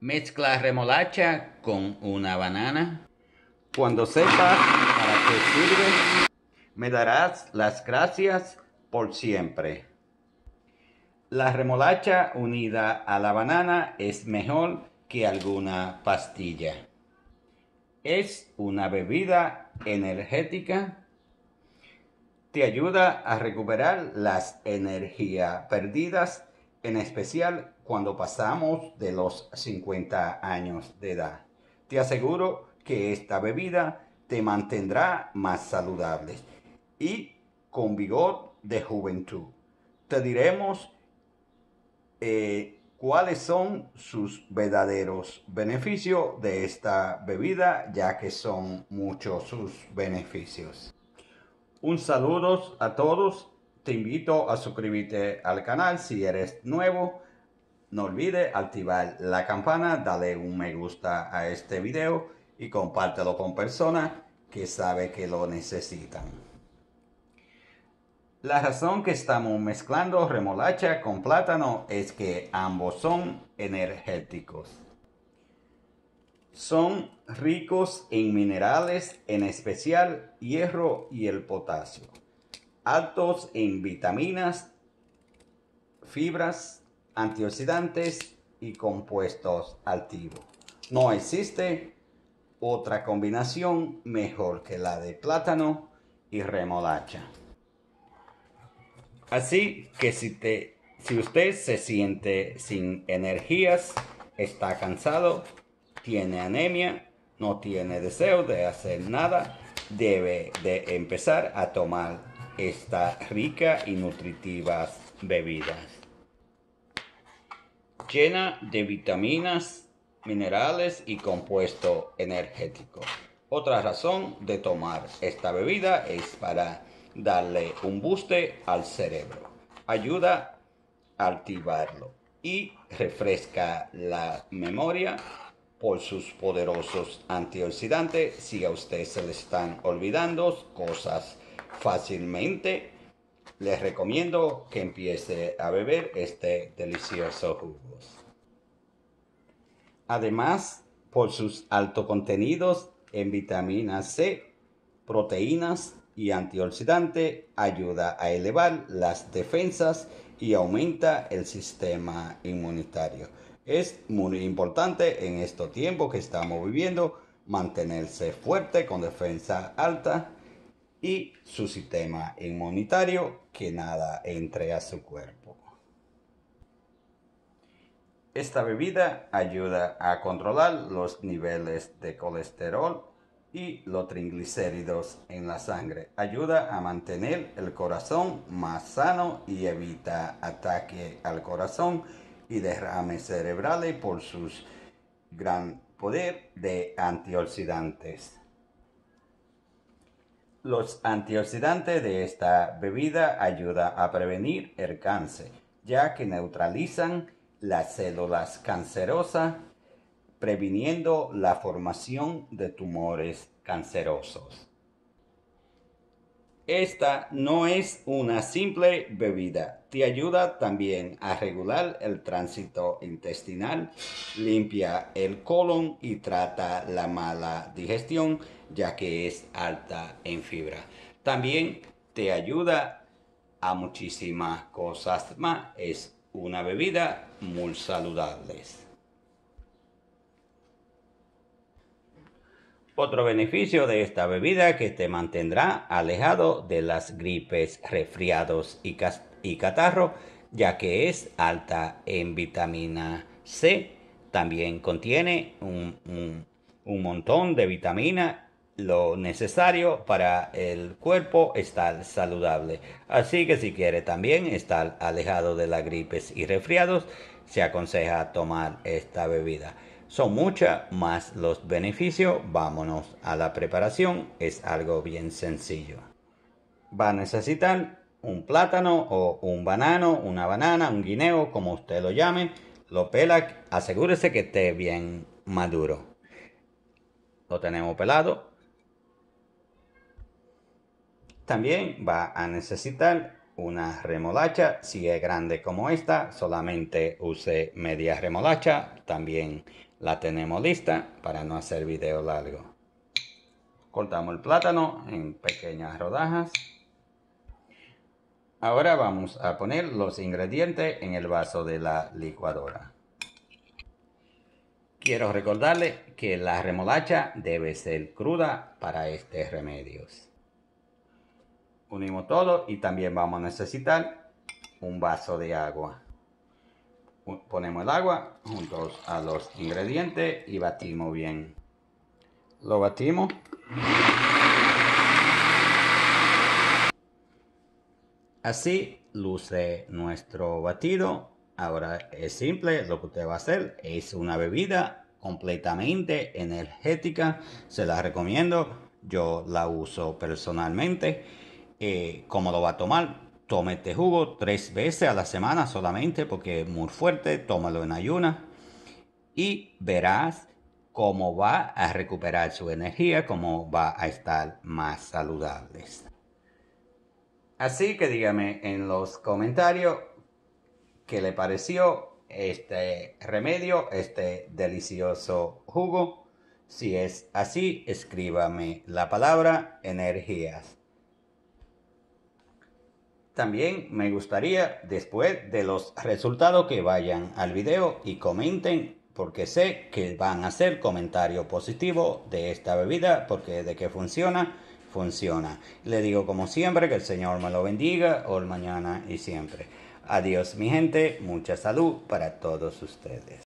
Mezcla remolacha con una banana. Cuando sepas para qué sirve, me darás las gracias por siempre. La remolacha unida a la banana es mejor que alguna pastilla. Es una bebida energética. Te ayuda a recuperar las energías perdidas en especial cuando pasamos de los 50 años de edad. Te aseguro que esta bebida te mantendrá más saludable y con vigor de juventud. Te diremos eh, cuáles son sus verdaderos beneficios de esta bebida, ya que son muchos sus beneficios. Un saludo a todos te invito a suscribirte al canal si eres nuevo. No olvides activar la campana, dale un me gusta a este video y compártelo con personas que sabe que lo necesitan. La razón que estamos mezclando remolacha con plátano es que ambos son energéticos. Son ricos en minerales, en especial hierro y el potasio altos en vitaminas, fibras, antioxidantes y compuestos activos. No existe otra combinación mejor que la de plátano y remolacha. Así que si, si usted se siente sin energías, está cansado, tiene anemia, no tiene deseo de hacer nada, debe de empezar a tomar esta rica y nutritiva bebidas. Llena de vitaminas, minerales y compuesto energético. Otra razón de tomar esta bebida es para darle un buste al cerebro. Ayuda a activarlo y refresca la memoria por sus poderosos antioxidantes si a usted se le están olvidando cosas fácilmente, les recomiendo que empiece a beber este delicioso jugo. Además, por sus altos contenidos en vitamina C, proteínas y antioxidante, ayuda a elevar las defensas y aumenta el sistema inmunitario. Es muy importante en estos tiempos que estamos viviendo mantenerse fuerte con defensa alta y su sistema inmunitario que nada entre a su cuerpo. Esta bebida ayuda a controlar los niveles de colesterol y los triglicéridos en la sangre. Ayuda a mantener el corazón más sano y evita ataque al corazón y derrames cerebrales por su gran poder de antioxidantes. Los antioxidantes de esta bebida ayudan a prevenir el cáncer, ya que neutralizan las células cancerosas, previniendo la formación de tumores cancerosos. Esta no es una simple bebida, te ayuda también a regular el tránsito intestinal, limpia el colon y trata la mala digestión ya que es alta en fibra. También te ayuda a muchísimas cosas más, es una bebida muy saludable. Otro beneficio de esta bebida que te mantendrá alejado de las gripes, resfriados y, catarro, ya que es alta en vitamina C. También contiene un, montón de vitamina lo necesario para el cuerpo estar saludable. Así que si quiere también estar alejado de las gripes y resfriados, se aconseja tomar esta bebida son muchas más los beneficios. Vámonos a la preparación, es algo bien sencillo. Va a necesitar un plátano o un banano, una banana, un guineo, como usted lo llame. Lo pela, asegúrese que esté bien maduro. Lo tenemos pelado. También va a necesitar una remolacha. Si es grande como esta, solamente use media remolacha. También la tenemos lista para no hacer video largo. Cortamos el plátano en pequeñas rodajas. Ahora vamos a poner los ingredientes en el vaso de la licuadora. Quiero recordarles que la remolacha debe ser cruda para estos remedios. Unimos todo y también vamos a necesitar un vaso de agua ponemos el agua juntos a los ingredientes y batimos bien. Lo batimos. Así luce nuestro batido. Ahora es simple, lo que usted va a hacer es una bebida completamente energética. Se la recomiendo, yo la uso personalmente. Eh, ¿Cómo lo va a tomar? Toma este jugo tres veces a la semana solamente porque es muy fuerte, tómalo en ayuna y verás cómo va a recuperar su energía, cómo va a estar más saludable. Así que dígame en los comentarios qué le pareció este remedio, este delicioso jugo. Si es así, escríbame la palabra energías también me gustaría, después de los resultados, que vayan al video y comenten, porque sé que van a hacer comentario positivo de esta bebida, porque de que funciona, funciona. Le digo como siempre, que el Señor me lo bendiga, hoy, mañana y siempre. Adiós mi gente, mucha salud para todos ustedes.